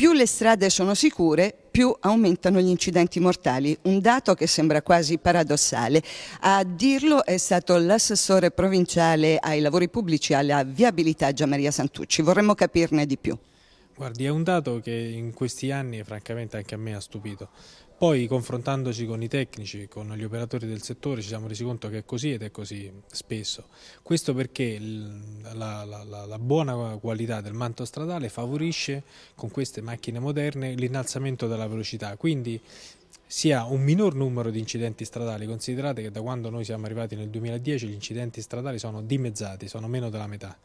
Più le strade sono sicure, più aumentano gli incidenti mortali, un dato che sembra quasi paradossale. A dirlo è stato l'assessore provinciale ai lavori pubblici alla viabilità Gianmaria Santucci. Vorremmo capirne di più. Guardi, è un dato che in questi anni francamente anche a me ha stupito, poi confrontandoci con i tecnici, con gli operatori del settore ci siamo resi conto che è così ed è così spesso. Questo perché la, la, la buona qualità del manto stradale favorisce con queste macchine moderne l'innalzamento della velocità, quindi si ha un minor numero di incidenti stradali, considerate che da quando noi siamo arrivati nel 2010 gli incidenti stradali sono dimezzati, sono meno della metà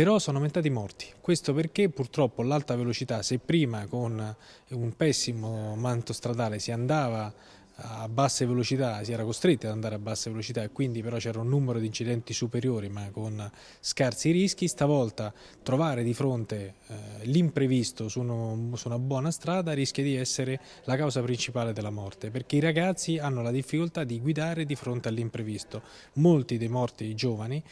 però sono aumentati i morti. Questo perché purtroppo l'alta velocità, se prima con un pessimo manto stradale si andava a basse velocità, si era costretti ad andare a basse velocità e quindi però c'era un numero di incidenti superiori ma con scarsi rischi, stavolta trovare di fronte eh, l'imprevisto su, uno, su una buona strada rischia di essere la causa principale della morte perché i ragazzi hanno la difficoltà di guidare di fronte all'imprevisto. Molti dei morti giovani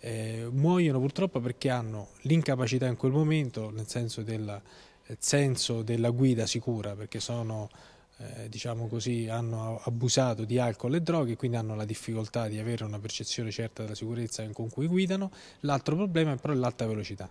eh, muoiono purtroppo perché hanno l'incapacità in quel momento, nel senso del eh, senso della guida sicura, perché sono, eh, diciamo così, hanno abusato di alcol e droghe, quindi hanno la difficoltà di avere una percezione certa della sicurezza con cui guidano. L'altro problema è però l'alta velocità.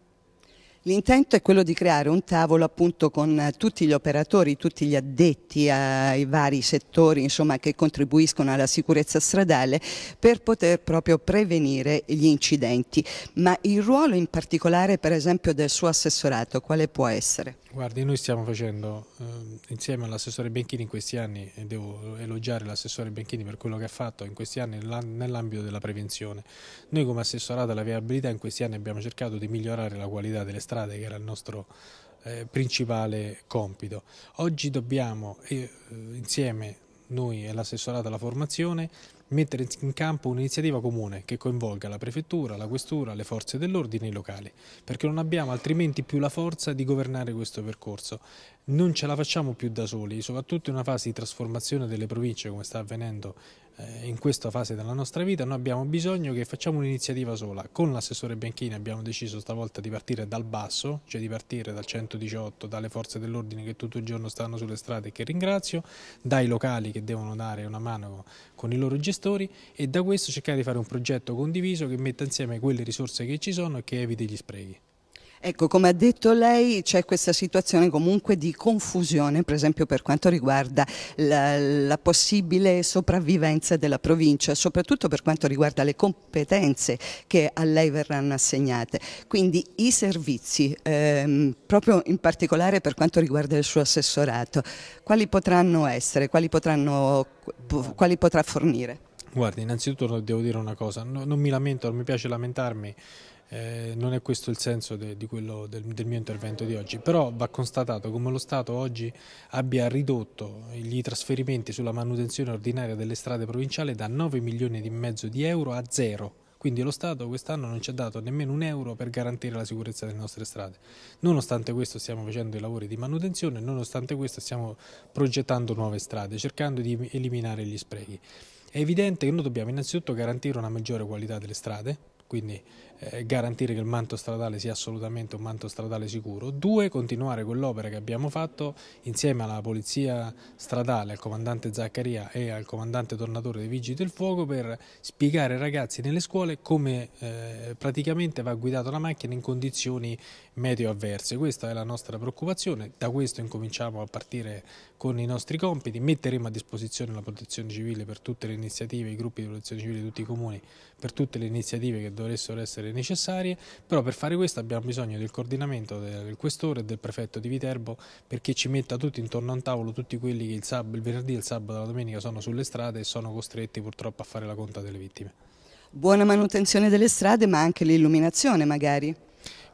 L'intento è quello di creare un tavolo appunto con eh, tutti gli operatori, tutti gli addetti ai vari settori insomma, che contribuiscono alla sicurezza stradale per poter proprio prevenire gli incidenti. Ma il ruolo in particolare per esempio del suo assessorato quale può essere? Guardi, noi stiamo facendo eh, insieme all'assessore Benchini in questi anni, e devo elogiare l'assessore Benchini per quello che ha fatto in questi anni nell'ambito della prevenzione. Noi come assessorato alla viabilità in questi anni abbiamo cercato di migliorare la qualità delle strade che era il nostro eh, principale compito. Oggi dobbiamo eh, insieme noi e l'assessorato alla formazione mettere in campo un'iniziativa comune che coinvolga la prefettura, la questura, le forze dell'ordine e i locali, perché non abbiamo altrimenti più la forza di governare questo percorso. Non ce la facciamo più da soli, soprattutto in una fase di trasformazione delle province come sta avvenendo eh, in questa fase della nostra vita noi abbiamo bisogno che facciamo un'iniziativa sola. Con l'assessore Bianchini abbiamo deciso stavolta di partire dal basso, cioè di partire dal 118, dalle forze dell'ordine che tutto il giorno stanno sulle strade e che ringrazio, dai locali che devono dare una mano con i loro gestori e da questo cercare di fare un progetto condiviso che metta insieme quelle risorse che ci sono e che eviti gli sprechi. Ecco, come ha detto lei, c'è questa situazione comunque di confusione, per esempio per quanto riguarda la, la, possibile sopravvivenza della provincia, soprattutto per quanto riguarda le competenze che a lei verranno assegnate. Quindi i servizi, ehm, proprio in particolare per quanto riguarda il suo assessorato, quali potranno essere, quali, potranno, quali potrà fornire? Guardi, innanzitutto devo dire una cosa, no, non mi lamento, non mi piace lamentarmi, eh, non è questo il senso de, quello, del, del, mio intervento di oggi, però va constatato come lo Stato oggi abbia ridotto gli trasferimenti sulla manutenzione ordinaria delle strade provinciali da 9 milioni e mezzo di euro a zero. Quindi lo Stato quest'anno non ci ha dato nemmeno un euro per garantire la sicurezza delle nostre strade. Nonostante questo stiamo facendo i lavori di manutenzione, nonostante questo stiamo progettando nuove strade, cercando di eliminare gli sprechi. È evidente che noi dobbiamo innanzitutto garantire una maggiore qualità delle strade, quindi eh, garantire che il manto stradale sia assolutamente un manto stradale sicuro, due, continuare quell'opera che abbiamo fatto insieme alla Polizia Stradale, al Comandante Zaccaria e al Comandante Tornatore dei Vigili del Fuoco per spiegare ai ragazzi nelle scuole come eh, praticamente va guidata la macchina in condizioni medio avverse. Questa è la nostra preoccupazione, da questo incominciamo a partire con i nostri compiti, metteremo a disposizione la protezione civile per tutte le iniziative, i gruppi di protezione civile di tutti i comuni, per tutte le iniziative che dovessero essere opere necessarie, però per fare questo abbiamo bisogno del coordinamento del questore e del prefetto di Viterbo perché ci metta tutti intorno a un tavolo tutti quelli che il, sab- il venerdì, il sabato e la domenica sono sulle strade e sono costretti purtroppo a fare la conta delle vittime. Buona manutenzione delle strade ma anche l'illuminazione magari.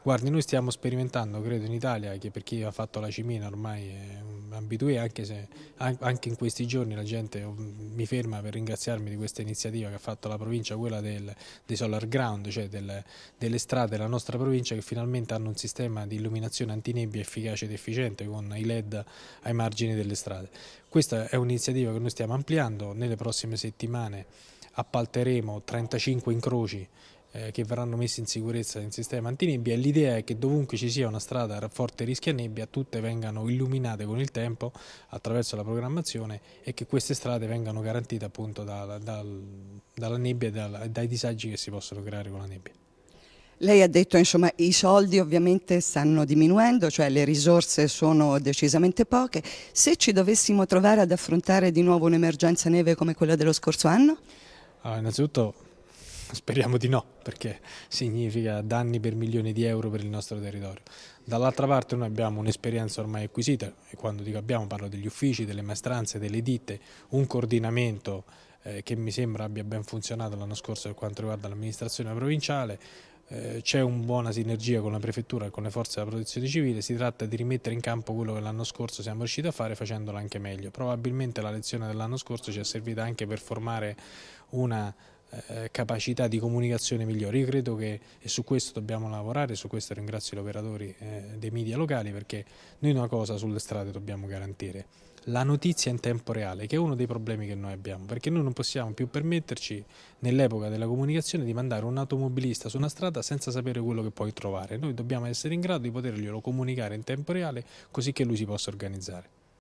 Guardi, noi stiamo sperimentando, credo, in Italia, che per chi ha fatto la cimina ormai è abitué, anche se anche in questi giorni la gente mm, mi ferma per ringraziarmi di questa iniziativa che ha fatto la provincia, quella del, dei solar ground, cioè del, delle strade della nostra provincia che finalmente hanno un sistema di illuminazione antinebbia efficace ed efficiente con i LED ai margini delle strade. Questa è un'iniziativa che noi stiamo ampliando, nelle prossime settimane appalteremo 35 incroci eh, che verranno messe in sicurezza in sistema antinebbia l'idea è che dovunque ci sia una strada a forte rischio a nebbia tutte vengano illuminate con il tempo attraverso la programmazione e che queste strade vengano garantite appunto da, da, dalla nebbia e da, dai disagi che si possono creare con la nebbia. Lei ha detto insomma i soldi ovviamente stanno diminuendo, cioè le risorse sono decisamente poche. Se ci dovessimo trovare ad affrontare di nuovo un'emergenza neve come quella dello scorso anno? Allora, ah, innanzitutto speriamo di no, perché significa danni per milioni di euro per il nostro territorio. Dall'altra parte noi abbiamo un'esperienza ormai acquisita, e quando dico abbiamo parlo degli uffici, delle maestranze, delle ditte, un coordinamento eh, che mi sembra abbia ben funzionato l'anno scorso per quanto riguarda l'amministrazione provinciale, eh, c'è una buona sinergia con la prefettura e con le forze della protezione civile, si tratta di rimettere in campo quello che l'anno scorso siamo riusciti a fare facendola anche meglio. Probabilmente la lezione dell'anno scorso ci è servita anche per formare una eh, capacità di comunicazione migliore. Io credo che e su questo dobbiamo lavorare, su questo ringrazio gli operatori eh, dei media locali perché noi una cosa sulle strade dobbiamo garantire, la notizia in tempo reale, che è uno dei problemi che noi abbiamo, perché noi non possiamo più permetterci nell'epoca della comunicazione di mandare un automobilista su una strada senza sapere quello che puoi trovare. Noi dobbiamo essere in grado di poterglielo comunicare in tempo reale così che lui si possa organizzare.